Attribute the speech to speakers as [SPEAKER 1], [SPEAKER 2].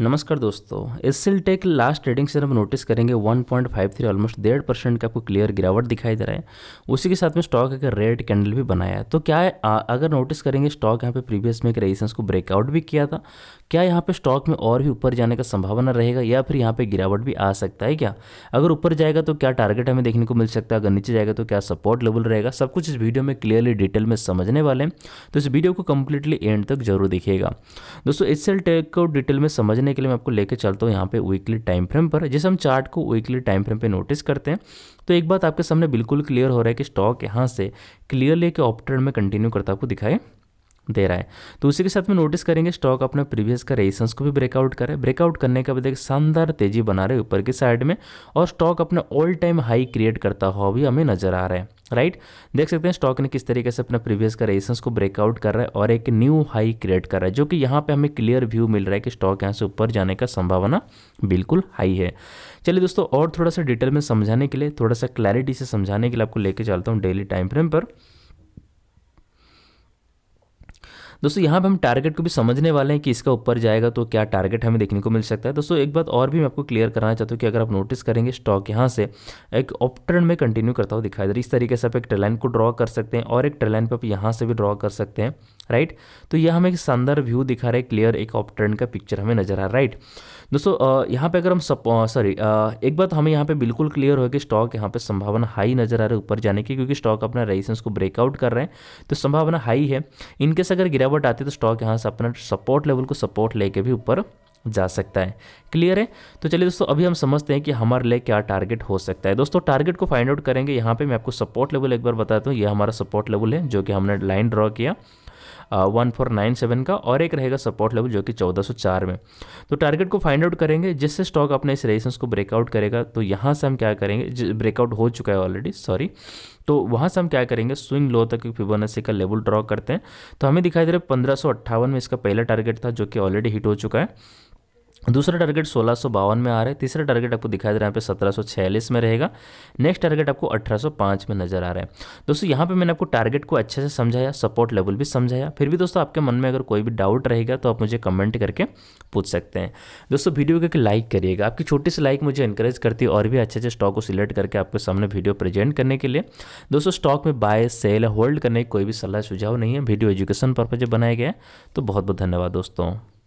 [SPEAKER 1] नमस्कार दोस्तों सिल टेक लास्ट ट्रेडिंग से हम नोटिस करेंगे 1.53 ऑलमोस्ट डेढ़ परसेंट का आपको क्लियर गिरावट दिखाई दे रहा है उसी के साथ में स्टॉक एक रेड कैंडल भी बनाया है तो क्या है अगर नोटिस करेंगे स्टॉक यहाँ पे प्रीवियस में एक रेजिस्टेंस को ब्रेकआउट भी किया था क्या यहाँ पे स्टॉक में और भी ऊपर जाने का संभावना रहेगा या फिर यहाँ पे गिरावट भी आ सकता है क्या अगर ऊपर जाएगा तो क्या टारगेट हमें देखने को मिल सकता है अगर नीचे जाएगा तो क्या सपोर्ट लेवल रहेगा सब कुछ इस वीडियो में क्लियरली डिटेल में समझने वाले हैं तो इस वीडियो को कम्प्लीटली एंड तक जरूर देखिएगा दोस्तों एस टेक को डिटेल में समझने के लिए मैं आपको लेकर चलता हूँ यहाँ पर वीकली टाइम फ्रेम पर जैसे हम चार्ट को वीकली टाइम फ्रेम पर नोटिस करते हैं तो एक बात आपके सामने बिल्कुल क्लियर हो रहा है कि स्टॉक यहाँ से क्लियरली के ऑप्टर में कंटिन्यू करता आपको दिखाई दे रहा है तो उसी के साथ में नोटिस करेंगे स्टॉक अपने प्रीवियस का रेजिस्टेंस को भी ब्रेकआउट करे ब्रेकआउट करने के बाद एक शानदार तेजी बना रहे ऊपर की साइड में और स्टॉक अपने ऑल टाइम हाई क्रिएट करता हुआ भी हमें नजर आ रहा है राइट right? देख सकते हैं स्टॉक ने किस तरीके से अपना प्रीवियस का रेजिस्टेंस को ब्रेकआउट कर रहा है और एक न्यू हाई क्रिएट कर रहा है जो कि यहाँ पे हमें क्लियर व्यू मिल रहा है कि स्टॉक यहाँ से ऊपर जाने का संभावना बिल्कुल हाई है चलिए दोस्तों और थोड़ा सा डिटेल में समझाने के लिए थोड़ा सा क्लैरिटी से समझाने के लिए आपको लेके चलता हूँ डेली टाइम फ्रेम पर दोस्तों यहाँ पर हम टारगेट को भी समझने वाले हैं कि इसका ऊपर जाएगा तो क्या टारगेट हमें देखने को मिल सकता है दोस्तों एक बात और भी मैं आपको क्लियर कराना चाहता हूँ कि अगर आप नोटिस करेंगे स्टॉक यहाँ से एक ऑप्टर्न में कंटिन्यू करता हुआ दिखाई दे रहा है इस तरीके से आप एक ट्रेलाइन को ड्रॉ कर सकते हैं और एक ट्रेलाइन पर आप यहाँ से भी ड्रॉ कर सकते हैं राइट तो यह हमें एक शानदार व्यू दिखा रहा है क्लियर एक ऑप्टर्न का पिक्चर हमें नजर आ रहा है राइट दोस्तों यहाँ पे अगर हम सप सॉरी एक बात हमें यहाँ पे बिल्कुल क्लियर हो कि स्टॉक यहाँ पे संभावना हाई नजर आ रहा है ऊपर जाने की क्योंकि स्टॉक अपना रेजिस्टेंस को ब्रेकआउट कर रहे हैं तो संभावना हाई है इनकेस अगर गिरावट आती है तो स्टॉक यहाँ से अपना सपोर्ट लेवल को सपोर्ट लेके भी ऊपर जा सकता है क्लियर है तो चलिए दोस्तों अभी हम समझते हैं कि हमारे लिए क्या टारगेट हो सकता है दोस्तों टारगेट को फाइंड आउट करेंगे यहाँ पे मैं आपको सपोर्ट लेवल एक बार बताता हूँ ये हमारा सपोर्ट लेवल है जो कि हमने लाइन ड्रॉ किया वन फोर नाइन सेवन का और एक रहेगा सपोर्ट लेवल जो कि चौदह सौ चार में तो टारगेट को फाइंड आउट करेंगे जिससे स्टॉक अपने इस रेजिस्टेंस को ब्रेकआउट करेगा तो यहाँ से हम क्या करेंगे ब्रेकआउट हो चुका है ऑलरेडी सॉरी तो वहाँ से हम क्या करेंगे स्विंग लो तक फिबोनाची का लेवल ड्रॉ करते हैं तो हमें दिखाई दे रहा है पंद्रह में इसका पहला टारगेट था जो कि ऑलरेडी हिट हो चुका है दूसरा टारगेट सोलह में आ रहा है तीसरा टारगेट आपको दिखाई दे रहा है यहाँ पे सत्रह में रहेगा नेक्स्ट टारगेट आपको 1805 में नजर आ रहा है दोस्तों यहाँ पे मैंने आपको टारगेट को अच्छे से समझाया सपोर्ट लेवल भी समझाया फिर भी दोस्तों आपके मन में अगर कोई भी डाउट रहेगा तो आप मुझे कमेंट करके पूछ सकते हैं दोस्तों वीडियो को लाइक करिएगा आपकी छोटी सी लाइक मुझे इंकरेज करती है और भी अच्छे अच्छे स्टॉक को सिलेक्ट करके आपके सामने वीडियो प्रेजेंट करने के लिए दोस्तों स्टॉक में बाय सेल होल्ड करने की कोई भी सलाह सुझाव नहीं है वीडियो एजुकेशन पर्पज बनाया गया है तो बहुत बहुत धन्यवाद दोस्तों